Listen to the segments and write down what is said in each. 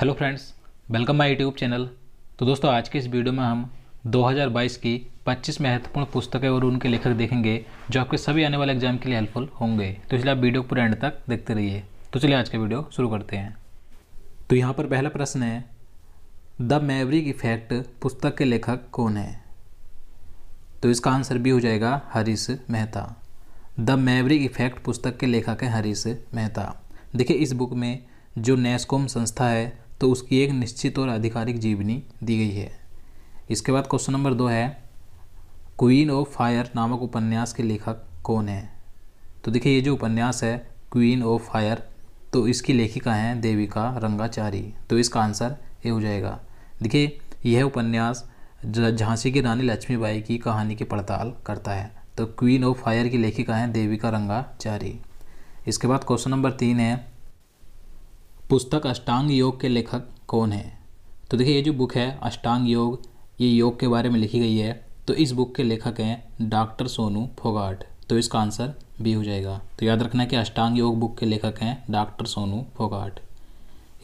hello friends welcome my YouTube channel तो दोस्तों आज के इस वीडियो में हम 2022 की 25 महत्वपूर्ण पुस्तकें और उनके लेखक देखेंगे जो आपके सभी आने वाले एग्जाम के लिए हेल्पफुल होंगे तो इसलिए आप वीडियो पूरे एंड तक देखते रहिए तो चलिए आज का वीडियो शुरू करते हैं तो यहाँ पर पहला प्रश्न है द मेवरिक इफेक्ट पुस्तक के लेखक कौन है तो इसका आंसर भी हो जाएगा Harish Mehta the maverick effect पुस्तक के लेखक हैं हरीश मेहता देखिए इस बुक में जो नेस्कोम संस्था है तो उसकी एक निश्चित और आधिकारिक जीवनी दी गई है इसके बाद क्वेश्चन नंबर दो है क्वीन ऑफ फायर नामक उपन्यास के लेखक कौन है तो देखिए ये जो उपन्यास है क्वीन ऑफ फायर तो इसकी लेखिका हैं देविका रंगाचारी तो इसका आंसर ये हो जाएगा देखिए यह उपन्यास झांसी की रानी लक्ष्मीबाई की कहानी की पड़ताल करता है तो क्वीन ऑफ फायर की लेखिका हैं देविका रंगाचारी इसके बाद क्वेश्चन नंबर तीन है पुस्तक अष्टांग योग के लेखक कौन है तो देखिए ये जो बुक है अष्टांग योग ये योग के बारे में लिखी गई है तो इस बुक के लेखक हैं डॉक्टर सोनू फोगाट तो इसका आंसर बी हो जाएगा तो याद रखना कि अष्टांग योग बुक के लेखक हैं डॉक्टर सोनू फोगाट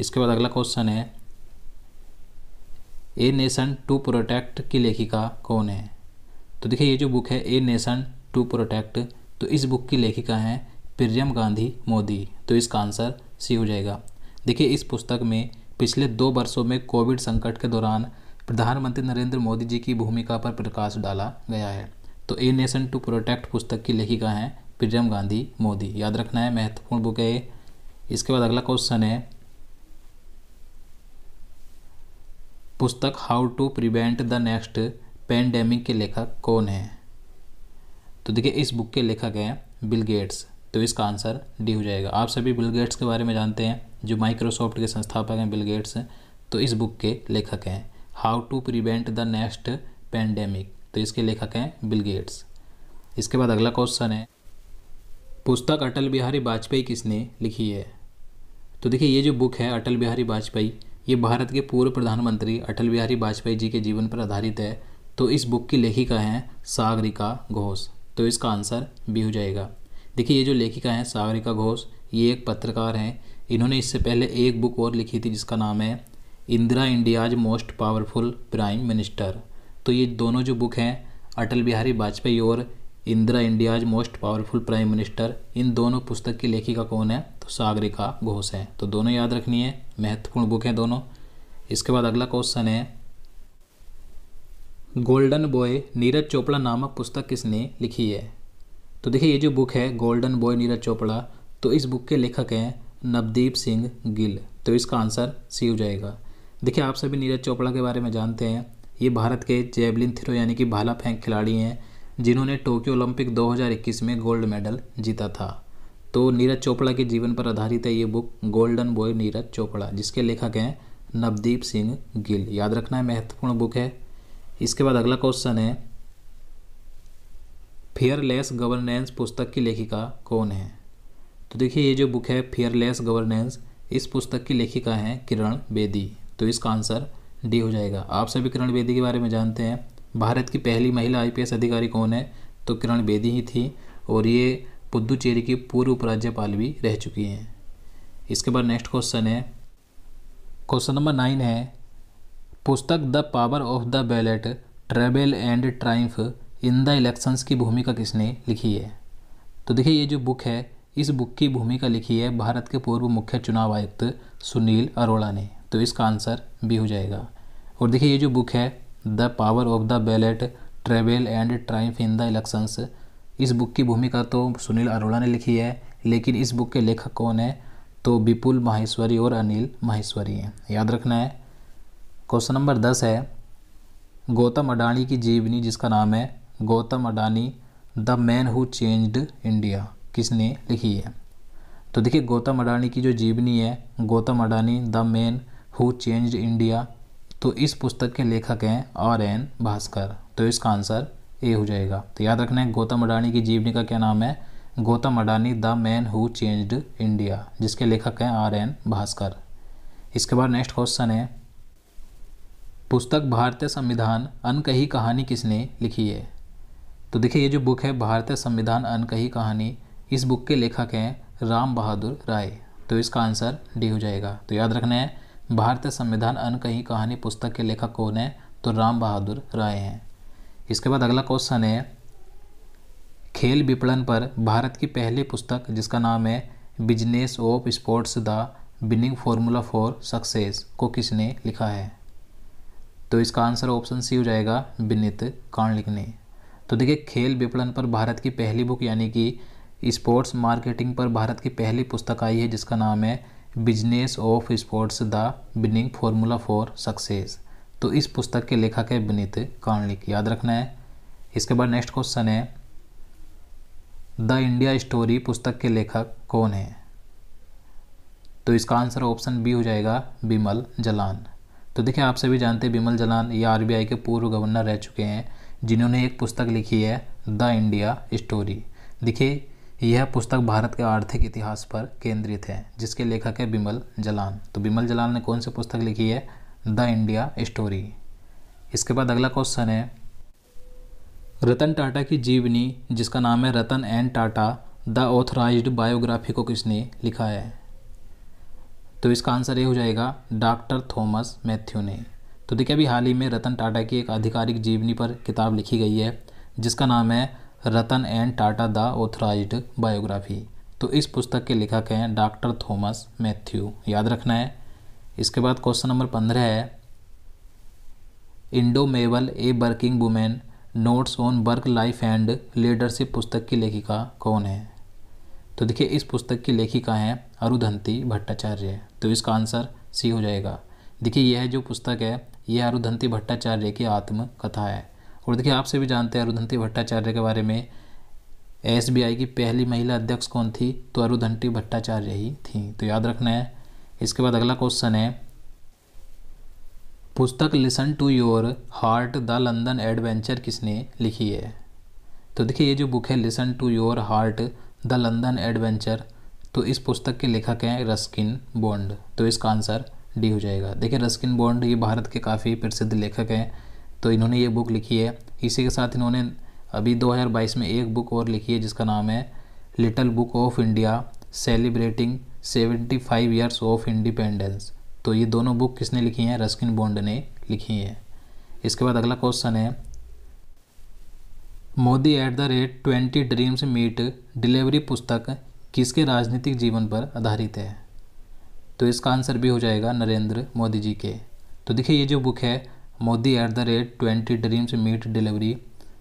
इसके बाद अगला क्वेश्चन है ए नेशन टू प्रोटेक्ट की लेखिका कौन है तो देखिए ये जो बुक है ए नेशन टू प्रोटेक्ट तो इस बुक की लेखिका हैं प्रियम गांधी मोदी तो इसका आंसर सी हो जाएगा देखिए इस पुस्तक में पिछले दो वर्षों में कोविड संकट के दौरान प्रधानमंत्री नरेंद्र मोदी जी की भूमिका पर प्रकाश डाला गया है तो ए नेशन टू प्रोटेक्ट पुस्तक की लेखिका हैं प्रियम गांधी मोदी याद रखना है महत्वपूर्ण बुक है इसके बाद अगला क्वेश्चन है पुस्तक how to prevent the next pandemic के लेखक कौन है तो देखिए इस बुक के लेखक हैं बिल गेट्स तो इसका आंसर डी हो जाएगा आप सभी बिल गेट्स के बारे में जानते हैं जो माइक्रोसॉफ्ट के संस्थापक हैं बिल गेट्स तो इस बुक के लेखक हैं how to prevent the next pandemic तो इसके लेखक हैं बिल गेट्स इसके बाद अगला क्वेश्चन है पुस्तक अटल बिहारी वाजपेयी किसने लिखी है तो देखिए ये जो बुक है अटल बिहारी वाजपेयी ये भारत के पूर्व प्रधानमंत्री अटल बिहारी वाजपेयी जी के जीवन पर आधारित है तो इस बुक की लेखिका हैं सागरिका घोष तो इसका आंसर बी हो जाएगा देखिए ये जो लेखिका हैं सागरिका घोष ये एक पत्रकार हैं इन्होंने इससे पहले एक बुक और लिखी थी जिसका नाम है Indira India's most powerful prime minister तो ये दोनों जो बुक हैं अटल बिहारी वाजपेयी और Indira India's most powerful prime minister इन दोनों पुस्तक की लेखिका कौन है तो सागरिका घोष हैं तो दोनों याद रखनी है महत्वपूर्ण बुक हैं दोनों इसके बाद अगला क्वेश्चन है गोल्डन बॉय नीरज चोपड़ा नामक पुस्तक किसने लिखी है तो देखिए ये जो बुक है गोल्डन बॉय नीरज चोपड़ा तो इस बुक के लेखक हैं नवदीप सिंह गिल तो इसका आंसर सी हो जाएगा देखिए आप सभी नीरज चोपड़ा के बारे में जानते हैं ये भारत के जेवलिन थ्रो यानी कि भाला फेंक खिलाड़ी हैं जिन्होंने टोक्यो ओलंपिक 2021 में गोल्ड मेडल जीता था तो नीरज चोपड़ा के जीवन पर आधारित है ये book golden boy Neeraj Chopra जिसके लेखक हैं नवदीप सिंह गिल याद रखना है महत्वपूर्ण बुक है इसके बाद अगला क्वेश्चन है फेयरलेस गवर्नेंस पुस्तक की लेखिका कौन है तो देखिए ये जो बुक है फेयरलेस गवर्नेंस इस पुस्तक की लेखिका हैं किरण बेदी तो इसका आंसर डी हो जाएगा आप सभी किरण बेदी के बारे में जानते हैं भारत की पहली महिला आईपीएस अधिकारी कौन है तो किरण बेदी ही थी और ये पुदुचेरी की पूर्व उपराज्यपाल भी रह चुकी हैं इसके बाद नेक्स्ट क्वेश्चन है क्वेश्चन नंबर नाइन है पुस्तक the power of the ballot travel and triumph in the elections की भूमिका किसने लिखी है तो देखिए ये जो बुक है इस बुक की भूमिका लिखी है भारत के पूर्व मुख्य चुनाव आयुक्त सुनील अरोड़ा ने तो इसका आंसर बी हो जाएगा और देखिए ये जो बुक है the power of the ballot travel and triumph in the elections इस बुक की भूमिका तो सुनील अरोड़ा ने लिखी है लेकिन इस बुक के लेखक कौन है तो विपुल माहेश्वरी और अनिल माहेश्वरी हैं याद रखना है क्वेश्चन नंबर दस है गौतम अडाणी की जीवनी जिसका नाम है Gautam Adani the man who changed India किसने लिखी है तो देखिए गौतम अडानी की जो जीवनी है Gautam Adani the man who changed India तो इस पुस्तक के लेखक हैं आर एन भास्कर तो इसका आंसर ए हो जाएगा तो याद रखना है गौतम अडानी की जीवनी का क्या नाम है Gautam Adani the man who changed India जिसके लेखक हैं आर एन भास्कर इसके बाद नेक्स्ट क्वेश्चन है पुस्तक भारतीय संविधान अनकही कहानी किसने लिखी है तो देखिए ये जो बुक है भारतीय संविधान अन कही कहानी इस बुक के लेखक हैं राम बहादुर राय तो इसका आंसर डी हो जाएगा तो याद रखना है भारतीय संविधान अन कही कहानी पुस्तक के लेखक कौन है तो राम बहादुर राय हैं इसके बाद अगला क्वेश्चन है खेल विपणन पर भारत की पहली पुस्तक जिसका नाम है business of sports the winning formula for success को किसने लिखा है तो इसका आंसर ऑप्शन सी हो जाएगा विनित कांडलिक ने तो देखिए खेल विपणन पर भारत की पहली बुक यानी कि स्पोर्ट्स मार्केटिंग पर भारत की पहली पुस्तक आई है जिसका नाम है business of sports the winning formula for success तो इस पुस्तक के लेखक है विनीत कार्णिक याद रखना है इसके बाद नेक्स्ट क्वेश्चन है द इंडिया स्टोरी पुस्तक के लेखक कौन है तो इसका आंसर ऑप्शन बी हो जाएगा बिमल जलान तो देखिए आप सभी जानते हैं बिमल जलान ये आरबीआई के पूर्व गवर्नर रह चुके हैं जिन्होंने एक पुस्तक लिखी है द इंडिया स्टोरी देखिए यह पुस्तक भारत के आर्थिक इतिहास पर केंद्रित है जिसके लेखक है बिमल जलान तो बिमल जलान ने कौन सी पुस्तक लिखी है द इंडिया स्टोरी इसके बाद अगला क्वेश्चन है रतन टाटा की जीवनी जिसका नाम है Ratan N Tata the authorised biography को किसने लिखा है तो इसका आंसर ये हो जाएगा डॉक्टर थॉमस मैथ्यू ने तो देखिए अभी हाल ही में रतन टाटा की एक आधिकारिक जीवनी पर किताब लिखी गई है जिसका नाम है Ratan N Tata the authorised biography तो इस पुस्तक के लेखक हैं डॉक्टर थॉमस मैथ्यू याद रखना है इसके बाद क्वेश्चन नंबर पंद्रह है indomitable a working women notes on work life and leadership पुस्तक की लेखिका कौन है तो देखिए इस पुस्तक की लेखिका हैं अरुधंती भट्टाचार्य तो इसका आंसर सी हो जाएगा देखिए यह जो पुस्तक है यह अरुधंती भट्टाचार्य की आत्मकथा है और देखिए आपसे भी जानते हैं अरुधंती भट्टाचार्य के बारे में एस की पहली महिला अध्यक्ष कौन थी तो अरुधंती भट्टाचार्य ही थी तो याद रखना है इसके बाद अगला क्वेश्चन है पुस्तक listen to your heart the London adventure किसने लिखी है तो देखिए ये जो बुक है listen to your heart the London adventure तो इस पुस्तक के लेखक हैं रस्किन बॉन्ड तो इसका आंसर डी हो जाएगा देखिए रस्किन बॉन्ड ये भारत के काफ़ी प्रसिद्ध लेखक हैं तो इन्होंने ये बुक लिखी है इसी के साथ इन्होंने अभी 2022 में एक बुक और लिखी है जिसका नाम है little book of India celebrating 75 years of independence तो ये दोनों बुक किसने लिखी हैं रस्किन बॉन्ड ने लिखी हैं इसके बाद अगला क्वेश्चन है Modi at the rate twenty dreams meet delivery पुस्तक किसके राजनीतिक जीवन पर आधारित है तो इसका आंसर भी हो जाएगा नरेंद्र मोदी जी के तो देखिए ये जो बुक है Modi at the rate twenty dreams meet delivery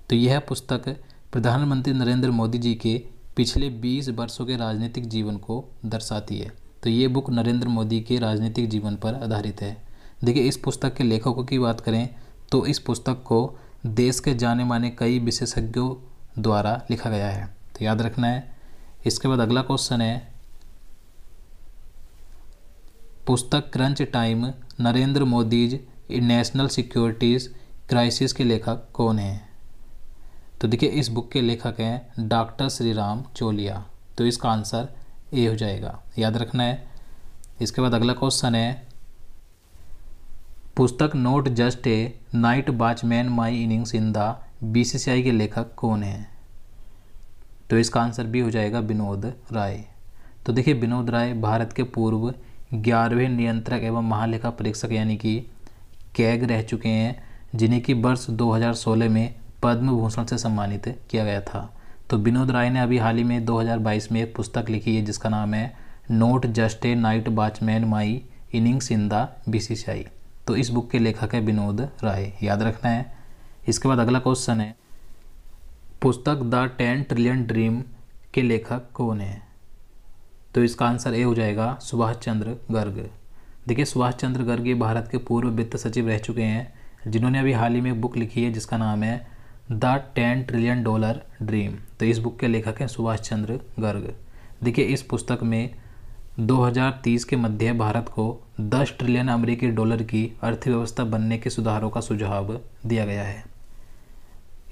तो यह पुस्तक प्रधानमंत्री नरेंद्र मोदी जी के पिछले 20 वर्षों के राजनीतिक जीवन को दर्शाती है तो ये बुक नरेंद्र मोदी के राजनीतिक जीवन पर आधारित है देखिए इस पुस्तक के लेखकों की बात करें तो इस पुस्तक को देश के जाने माने कई विशेषज्ञों द्वारा लिखा गया है तो याद रखना है इसके बाद अगला क्वेश्चन है पुस्तक crunch time Narendra Modi's national securities crisis के लेखक कौन हैं तो देखिए इस बुक के लेखक हैं डॉक्टर श्री राम चोलिया तो इसका आंसर ए हो जाएगा याद रखना है इसके बाद अगला क्वेश्चन है पुस्तक not just a night watchman my innings in the BCCI के लेखक कौन हैं तो इसका आंसर भी हो जाएगा विनोद राय तो देखिए विनोद राय भारत के पूर्व ग्यारहवें नियंत्रक एवं महालेखा परीक्षक यानी कि कैग रह चुके हैं जिन्हें कि वर्ष 2016 में पद्म भूषण से सम्मानित किया गया था तो विनोद राय ने अभी हाल ही में 2022 में एक पुस्तक लिखी है जिसका नाम है not just a night watchman my innings in the B तो इस बुक के लेखक है विनोद राय याद रखना है इसके बाद अगला क्वेश्चन है पुस्तक द टेन ट्रिलियन ड्रीम के लेखक कौन है तो इसका आंसर ए हो जाएगा सुभाष चंद्र गर्ग देखिए सुभाष चंद्र गर्ग ये भारत के पूर्व वित्त सचिव रह चुके हैं जिन्होंने अभी हाल ही में बुक लिखी है जिसका नाम है the ten trillion dollar dream तो इस बुक के लेखक हैं सुभाष चंद्र गर्ग देखिए इस पुस्तक में 2030 के मध्य भारत को 10 ट्रिलियन अमेरिकी डॉलर की अर्थव्यवस्था बनने के सुधारों का सुझाव दिया गया है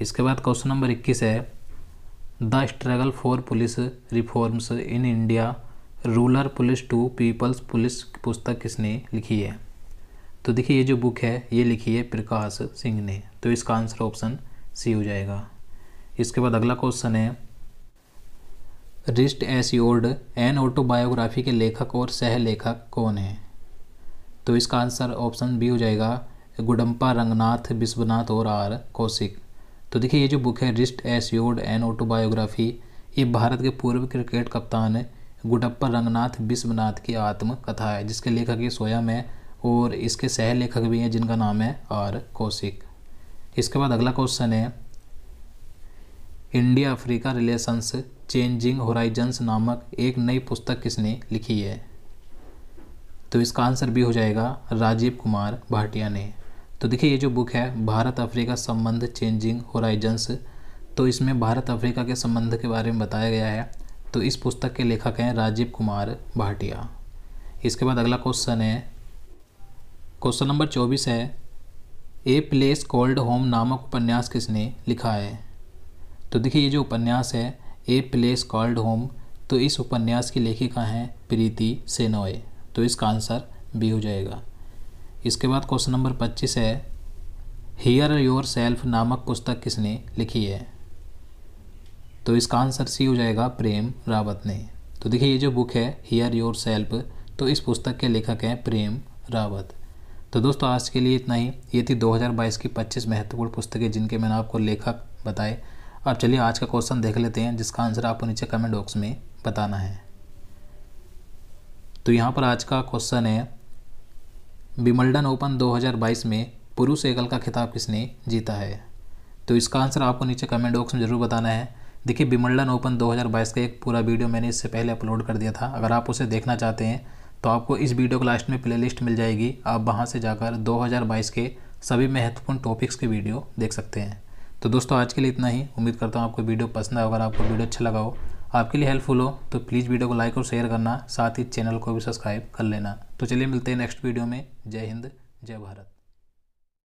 इसके बाद क्वेश्चन नंबर 21 है the struggle for police reforms in India ruler police to people's police पुस्तक किसने लिखी है तो देखिए ये जो बुक है ये लिखी है प्रकाश सिंह ने तो इसका आंसर ऑप्शन सी हो जाएगा इसके बाद अगला क्वेश्चन है रिस्ट योर्ड एन ऑटोबायोग्राफी के लेखक और सह लेखक कौन है तो इसका आंसर ऑप्शन बी हो जाएगा गुडम्पा रंगनाथ विश्वनाथ और आर कौशिक तो देखिए ये जो बुक है रिस्ट योर्ड एन ऑटोबायोग्राफी ये भारत के पूर्व क्रिकेट कप्तान गुडप्पा रंगनाथ विश्वनाथ की आत्मकथा है जिसके लेखक ये स्वयं है और इसके सह लेखक भी हैं जिनका नाम है आर कौशिक इसके बाद अगला क्वेश्चन है India Africa relations changing horizons नामक एक नई पुस्तक किसने लिखी है तो इसका आंसर भी हो जाएगा राजीव कुमार भाटिया ने तो देखिए ये जो बुक है भारत अफ्रीका संबंध चेंजिंग होराइजन्स तो इसमें भारत अफ्रीका के संबंध के बारे में बताया गया है तो इस पुस्तक के लेखक हैं राजीव कुमार भाटिया इसके बाद अगला क्वेश्चन है क्वेश्चन नंबर चौबीस है ए प्लेस कॉल्ड होम नामक उपन्यास किसने लिखा है तो देखिए ये जो उपन्यास है ए प्लेस कॉल्ड होम तो इस उपन्यास की लेखिका हैं प्रीति सेनोए तो इसका आंसर बी हो जाएगा इसके बाद क्वेश्चन नंबर पच्चीस है हियर योर सेल्फ नामक पुस्तक किसने लिखी है तो इसका आंसर सी हो जाएगा प्रेम रावत ने तो देखिए ये जो बुक है हियर योर सेल्फ तो इस पुस्तक के लेखक हैं प्रेम रावत तो दोस्तों आज के लिए इतना ही ये थी 2022 की 25 महत्वपूर्ण पुस्तकें जिनके मैंने आपको लेखक बताए अब चलिए आज का क्वेश्चन देख लेते हैं जिसका आंसर आपको नीचे कमेंट बॉक्स में बताना है तो यहाँ पर आज का क्वेश्चन है विमल्डन ओपन 2022 में पुरुष एकल का खिताब किसने जीता है तो इसका आंसर आपको नीचे कमेंट बॉक्स में ज़रूर बताना है देखिए बिमल्डन ओपन 2022 का एक पूरा वीडियो मैंने इससे पहले अपलोड कर दिया था अगर आप उसे देखना चाहते हैं तो आपको इस वीडियो को लास्ट में प्लेलिस्ट मिल जाएगी आप वहाँ से जाकर 2022 के सभी महत्वपूर्ण टॉपिक्स के वीडियो देख सकते हैं तो दोस्तों आज के लिए इतना ही उम्मीद करता हूँ आपको वीडियो पसंद आए अगर आपको वीडियो अच्छा लगा हो आपके लिए हेल्पफुल हो तो प्लीज़ वीडियो को लाइक और शेयर करना साथ ही चैनल को भी सब्सक्राइब कर लेना तो चलिए मिलते हैं नेक्स्ट वीडियो में जय हिंद जय भारत